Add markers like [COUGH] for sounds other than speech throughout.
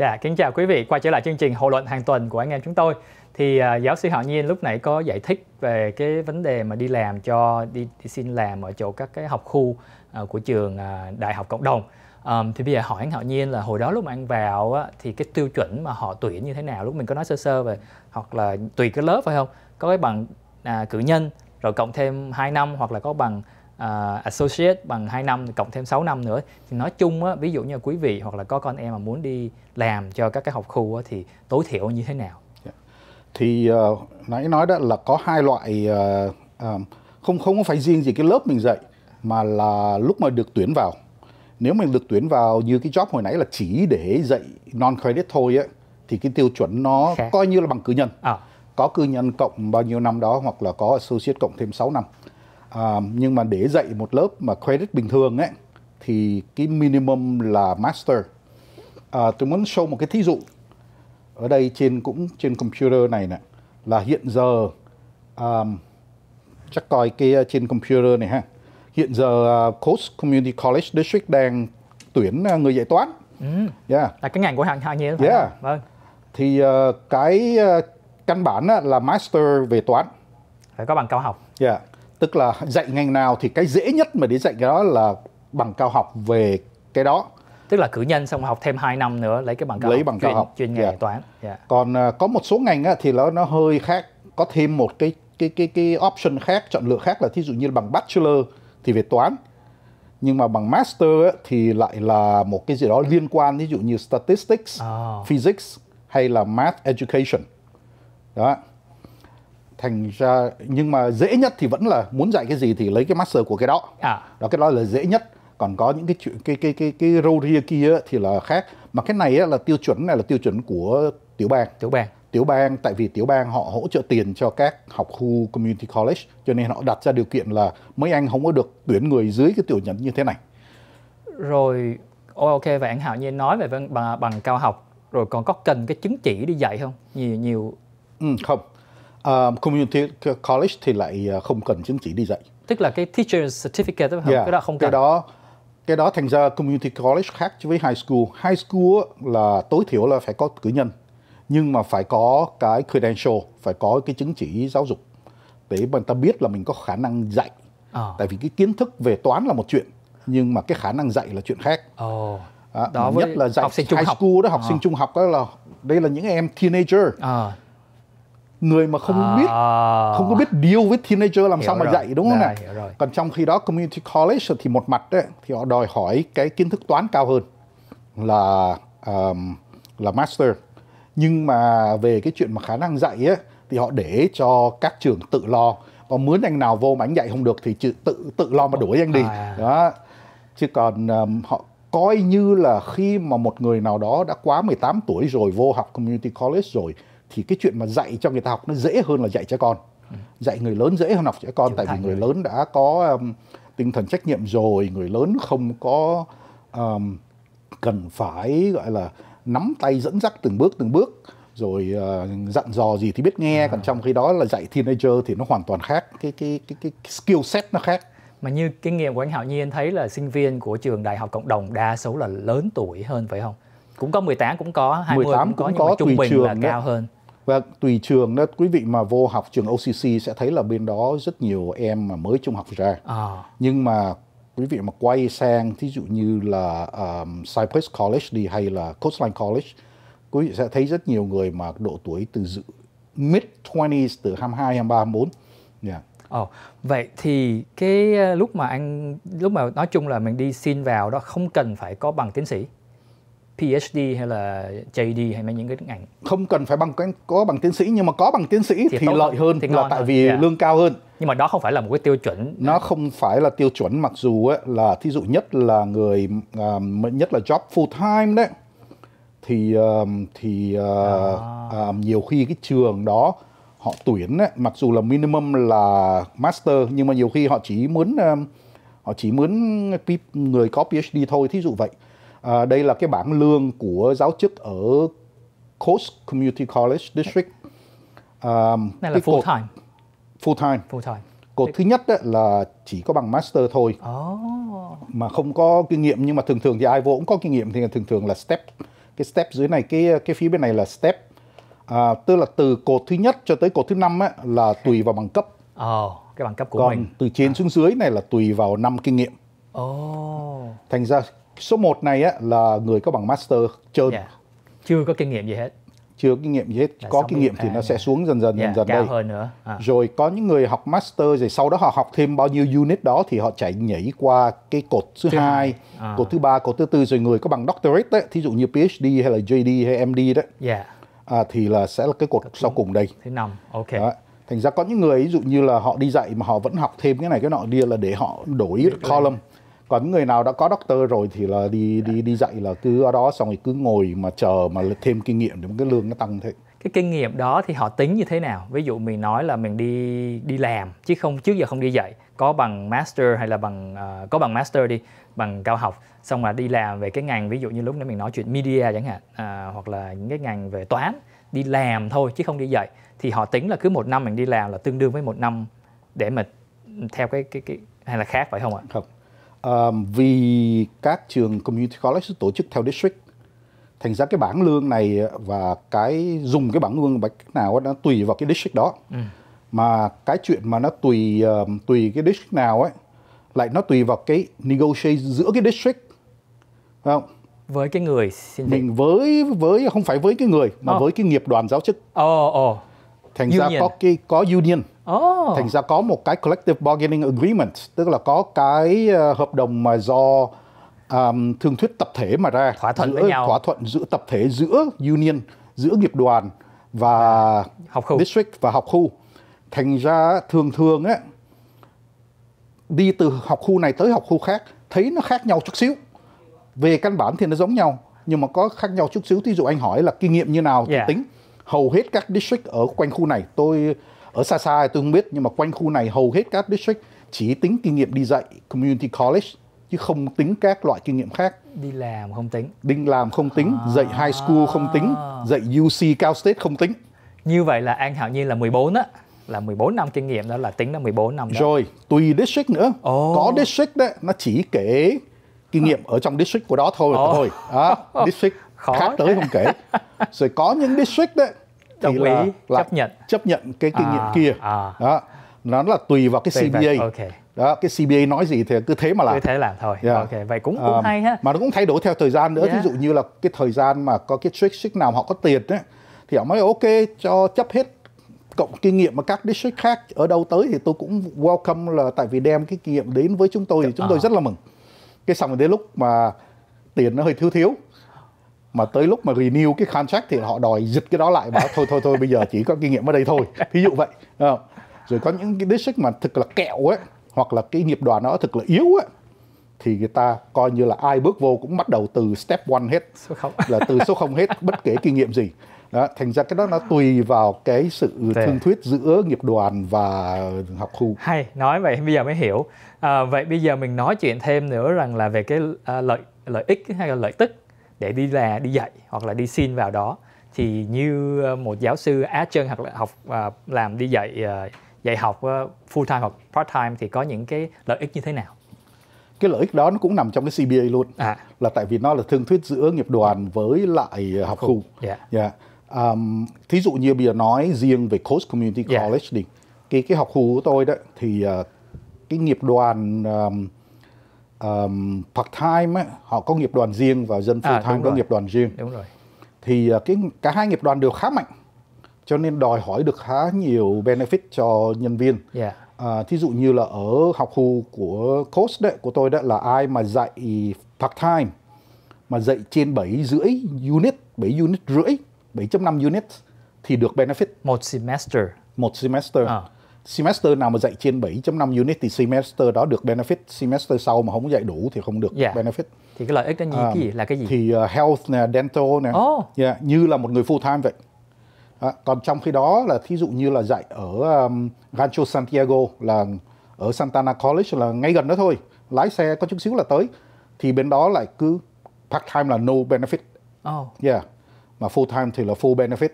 Dạ, kính chào quý vị. Quay trở lại chương trình hội luận hàng tuần của anh em chúng tôi. Thì uh, giáo sư Hạo Nhiên lúc nãy có giải thích về cái vấn đề mà đi làm cho đi, đi xin làm ở chỗ các cái học khu uh, của trường uh, đại học cộng đồng. Um, thì bây giờ hỏi anh Hạo Nhiên là hồi đó lúc mà anh vào á, thì cái tiêu chuẩn mà họ tuyển như thế nào? Lúc mình có nói sơ sơ về hoặc là tùy cái lớp phải không? Có cái bằng à, cử nhân rồi cộng thêm 2 năm hoặc là có bằng uh, associate bằng 2 năm cộng thêm 6 năm nữa thì nói chung á, ví dụ như quý vị hoặc là có con em mà muốn đi làm cho các cái học khu á, thì tối thiểu như thế nào dạ. thì uh, nãy nói đó là có hai loại uh, uh, không không phải riêng gì cái lớp mình dạy mà là lúc mà được tuyển vào nếu mình được tuyển vào như cái job hồi nãy là chỉ để dạy non credit thôi ấy, thì cái tiêu chuẩn nó okay. coi như là bằng cử nhân à. có cử nhân cộng bao nhiêu năm đó hoặc là có associate cộng thêm 6 năm à, nhưng mà để dạy một lớp mà credit bình thường ấy thì cái minimum là master à, tôi muốn show một cái thí dụ ở đây trên cũng trên computer này nè là hiện giờ um, chắc coi cái à, trên computer này ha hiện giờ uh, Coast Community College District đang tuyển uh, người dạy toán ừ. yeah. là cái ngành của hàng hàng nhiều yeah. vâng thì uh, cái uh, căn bản uh, là master về toán phải có bằng cao học yeah tức là dạy ngành nào thì cái dễ nhất mà để dạy cái đó là bằng cao học về cái đó tức là cử nhân xong học thêm 2 năm nữa lấy cái bằng cao lấy học, bằng chuyên, cao học chuyên nghề yeah. Dạ. toán yeah. Dạ. còn uh, có một số ngành á, thì nó nó hơi khác có thêm một cái cái cái cái option khác chọn lựa khác là thí dụ như bằng bachelor thì về toán nhưng mà bằng master ấy, thì lại là một cái gì đó liên quan ví dụ như statistics, oh. physics hay là math education. Đó thành ra nhưng mà dễ nhất thì vẫn là muốn dạy cái gì thì lấy cái master của cái đó à. đó cái đó là dễ nhất còn có những cái chuyện cái cái cái cái râu ria kia thì là khác mà cái này là tiêu chuẩn này là tiêu chuẩn của tiểu bang tiểu bang tiểu bang tại vì tiểu bang họ hỗ trợ tiền cho các học khu community college cho nên họ đặt ra điều kiện là mấy anh không có được tuyển người dưới cái tiểu nhẫn như thế này rồi ok và anh hạo nhiên nói về bằng, bằng cao học rồi còn có cần cái chứng chỉ đi dạy không nhiều nhiều ừ, không um, community college thì lại ờ, không cần chứng chỉ đi dạy tức là cái teacher certificate không? Yeah, cái đó không cần cái đó cái đó thành ra community college khác với high school high school là tối thiểu là phải có cử nhân nhưng mà phải có cái credential phải có cái chứng chỉ giáo dục để người ta biết là mình có khả năng dạy à. tại vì cái kiến thức về toán là một chuyện nhưng mà cái khả năng dạy là chuyện khác oh. à, đó nhất là dạy học sinh trung high học. school đó học à. sinh trung học đó là đây là những em teenager à người mà không à. biết không có biết deal với teenager làm hiểu sao mà dạy đúng không dạ, này còn trong khi đó community college thì một mặt đấy thì họ đòi hỏi cái kiến thức toán cao hơn là um, là master nhưng mà về cái chuyện mà khả năng dạy ấy, thì họ để cho các trường tự lo và mướn anh nào vô mà anh dạy không được thì tự tự, lo mà đuổi anh đi à. đó chứ còn um, họ coi như là khi mà một người nào đó đã quá 18 tuổi rồi vô học community college rồi thì cái chuyện mà dạy cho người ta học nó dễ hơn là dạy cho con dạy người lớn dễ hơn học trẻ con Chính tại vì người rồi. lớn đã có um, tinh thần trách nhiệm rồi người lớn không có um, cần phải gọi là nắm tay dẫn dắt từng bước từng bước rồi uh, dặn dò gì thì biết nghe à. còn trong khi đó là dạy teenager thì nó hoàn toàn khác cái cái cái cái skill set nó khác mà như kinh nghiệm của anh Hạo Nhi anh thấy là sinh viên của trường đại học cộng đồng đa số là lớn tuổi hơn phải không cũng có 18 cũng có 20 18 cũng có, cũng nhưng có nhưng mà trung bình là đó. cao hơn và vâng, tùy trường đó quý vị mà vô học trường OCC sẽ thấy là bên đó rất nhiều em mà mới trung học ra à. nhưng mà quý vị mà quay sang thí dụ như là um, Cypress College đi hay là Coastline College quý vị sẽ thấy rất nhiều người mà độ tuổi từ dự mid 20s từ 22 23 24 yeah. Ồ, oh, vậy thì cái ờ, lúc mà anh lúc mà nói chung là mình đi xin vào đó không cần phải có bằng tiến sĩ PhD hay là JD hay mấy những cái ngành không cần phải bằng có bằng tiến sĩ nhưng mà có bằng tiến sĩ thì, thì lợi hơn thì là tại hơn. vì yeah. Dạ. lương cao hơn nhưng mà đó không phải là một cái tiêu chuẩn nó không phải là tiêu chuẩn mặc dù ấy, là thí dụ nhất là người uh, nhất là job full time đấy thì uh, thì uh, à. uh, nhiều khi cái trường đó họ tuyển ấy, mặc dù là minimum là master nhưng mà nhiều khi họ chỉ muốn uh, họ chỉ muốn người có PhD thôi thí dụ vậy À, đây là cái bảng lương của giáo chức ở Coast Community College District. Um, Này là full cột, time. Full time. Full time. Cột thứ nhất là chỉ có bằng master thôi. Oh. Mà không có kinh nghiệm nhưng mà thường thường thì ai vô cũng có kinh nghiệm thì thường thường là step cái step dưới này cái cái phía bên này là step. À, tức là từ cột thứ nhất cho tới cột thứ năm ấy, là tùy vào bằng cấp. Oh, cái bằng cấp của Còn mình. từ trên à. xuống dưới này là tùy vào năm kinh nghiệm. Oh. Thành ra số 1 này á, là người có bằng master trơn yeah. Dạ. chưa có kinh nghiệm gì hết chưa kinh nghiệm gì hết là có kinh nghiệm thì à, nó dạ. sẽ xuống dần dần yeah, dần dạ, dần cao đây hơn nữa. À. rồi có những người học master rồi sau đó họ học thêm bao nhiêu unit đó thì họ chạy nhảy qua cái cột thứ hai à. cột thứ ba cột thứ tư rồi người có bằng doctorate đấy thí dụ như PhD hay là JD hay MD đấy yeah. à, thì là sẽ là cái cột Cực sau cùng đây thứ năm ok đó. thành ra có những người ví dụ như là họ đi dạy mà họ vẫn học thêm cái này cái nọ kia là để họ đổi Được column còn người nào đã có doctor rồi thì là đi dạ. đi đi dạy là cứ ở đó xong rồi cứ ngồi mà chờ mà thêm kinh nghiệm để cái lương nó tăng thế cái kinh nghiệm đó thì họ tính như thế nào ví dụ mình nói là mình đi đi làm chứ không trước giờ không đi dạy có bằng master hay là bằng uh, có bằng master đi bằng cao học xong là đi làm về cái ngành ví dụ như lúc nãy mình nói chuyện media chẳng hạn uh, hoặc là những cái ngành về toán đi làm thôi chứ không đi dạy thì họ tính là cứ một năm mình đi làm là tương đương với một năm để mà theo cái cái cái hay là khác phải không ạ không um, vì các trường community college tổ chức theo district thành ra cái bảng lương này và cái dùng cái bảng lương bằng cách nào nó tùy vào cái district đó ừ. mà cái chuyện mà nó tùy um, tùy cái district nào ấy lại nó tùy vào cái negotiate giữa cái district Đúng không với cái người xin mình với với không phải với cái người mà oh. với cái nghiệp đoàn giáo chức oh, oh. thành union. ra có cái có union Oh. Thành ra có một cái collective bargaining agreement, tức là có cái ờ, hợp đồng mà do um, thương thuyết tập thể mà ra, thỏa thuận giữa, với nhau, thỏa thuận giữa tập thể giữa union, giữa nghiệp đoàn và à, học khu. district và học khu. Thành ra thường thường á đi từ học khu này tới học khu khác thấy nó khác nhau chút xíu. Về căn bản thì nó giống nhau, nhưng mà có khác nhau chút xíu. Thí dụ anh hỏi là kinh nghiệm như nào thì yeah. tính. Hầu hết các district ở quanh khu này tôi ở xa xa tôi không biết nhưng mà quanh khu này hầu hết các district chỉ tính kinh nghiệm đi dạy community college chứ không tính các loại kinh nghiệm khác đi làm không tính đi làm không tính à. dạy high school không tính à. dạy UC Cal State không tính như vậy là An Hạo Nhiên là 14 á là 14 năm kinh nghiệm đó là tính là 14 năm đó. Rồi, tùy district nữa. Oh. Có district đấy nó chỉ kể kinh nghiệm ở trong district của đó thôi oh. thôi. À, [LAUGHS] district Khó khác tới không kể. Rồi có những district đấy đồng ý là, là chấp nhận chấp nhận cái kinh nghiệm à, kia à. đó nó là tùy vào cái tùy CBA vào, okay. đó cái CBA nói gì thì cứ thế mà làm cứ thế làm thôi yeah. Dạ. ok vậy cũng à, cũng um, hay ha mà nó cũng thay đổi theo thời gian nữa yeah. ví dạ. dụ như là cái thời gian mà có cái district nào họ có tiền đấy thì họ mới ok cho chấp hết cộng kinh nghiệm mà các district khác ở đâu tới thì tôi cũng welcome là tại vì đem cái kinh nghiệm đến với chúng tôi thì chúng à. tôi rất là mừng cái xong đến lúc mà tiền nó hơi thiếu thiếu mà tới lúc mà renew cái contract thì họ đòi giật cái đó lại bảo thôi thôi thôi bây giờ chỉ có kinh nghiệm ở đây thôi ví dụ vậy không? rồi có những cái district mà thực là kẹo ấy hoặc là cái nghiệp đoàn nó thực là yếu ấy thì người ta coi như là ai bước vô cũng bắt đầu từ step one hết số 0. là từ số không hết bất kể kinh nghiệm gì đó thành ra cái đó nó tùy vào cái sự Thế. thương thuyết giữa nghiệp đoàn và học khu hay nói vậy bây giờ mới hiểu à, vậy bây giờ mình nói chuyện thêm nữa rằng là về cái à, lợi lợi ích hay là lợi tức để đi là đi dạy hoặc là đi xin vào đó thì như ờ, một giáo sư á chân hoặc là học ờ, làm đi dạy ờ, dạy học full time hoặc part time thì có những cái lợi ích như thế nào cái lợi ích đó nó cũng nằm trong cái CBA luôn à. là tại vì nó là thương thuyết giữa nghiệp đoàn với lại học khu. khu. Yeah. Yeah. Um, thí dụ như bây giờ nói riêng về Coast Community dạ. College yeah. đi, cái cái học khu của tôi đó thì uh, cái nghiệp đoàn um, um, part time ấy, họ có nghiệp đoàn riêng và dân full à, time có rồi. nghiệp đoàn riêng đúng rồi thì ờ, cái cả hai nghiệp đoàn đều khá mạnh cho nên đòi hỏi được khá nhiều benefit cho nhân viên yeah. Dạ. à, ờ, thí dụ như là ở học khu của course đấy của tôi đó là ai mà dạy part time mà dạy trên 7 rưỡi unit 7 unit rưỡi 7.5 unit thì được benefit một semester một semester à semester nào mà dạy trên 7.5 unit thì semester đó được benefit semester sau mà không dạy đủ thì không được yeah. Dạ. benefit thì cái lợi ích nó như à, cái gì à, là cái gì thì uh, health nè dental nè oh. yeah, dạ, như là một người full time vậy à, còn trong khi đó là thí dụ như là dạy ở um, Rancho Santiago là ở Santana College là ngay gần đó thôi lái xe có chút xíu là tới thì bên đó lại cứ part time là no benefit oh. yeah dạ, mà full time thì là full benefit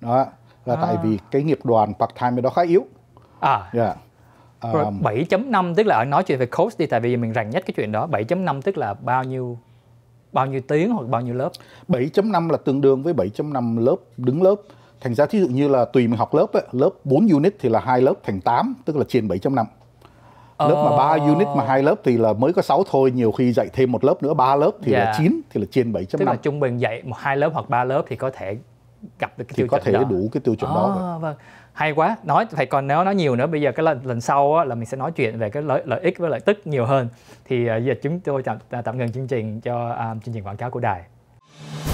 đó là à. tại vì cái nghiệp đoàn part time bên đó khá yếu à yeah. um, 7.5 tức là nói chuyện về course đi tại vì mình rành nhất cái chuyện đó 7.5 tức là bao nhiêu bao nhiêu tiếng hoặc bao nhiêu lớp 7.5 là tương đương với 7.5 lớp đứng lớp thành ra thí dụ như là tùy mình học lớp ấy, lớp 4 unit thì là hai lớp thành 8 tức là trên 7.5 lớp mà 3 ờ. unit mà hai lớp thì là mới có 6 thôi nhiều khi dạy thêm một lớp nữa ba lớp thì yeah. là 9 dạ. thì là trên 7.5 tức là trung bình dạy một hai lớp hoặc ba lớp thì có thể gặp được cái thì tiêu có thể đủ cái tiêu chuẩn oh, đó ờ, rồi. vâng hay quá nói phải còn nếu nói nhiều nữa bây giờ cái lần lần sau á, là mình sẽ nói chuyện về cái lợi lợi ích với lợi tức nhiều hơn thì uh, giờ chúng tôi tạm tạm ngừng chương trình cho um, chương trình quảng cáo của đài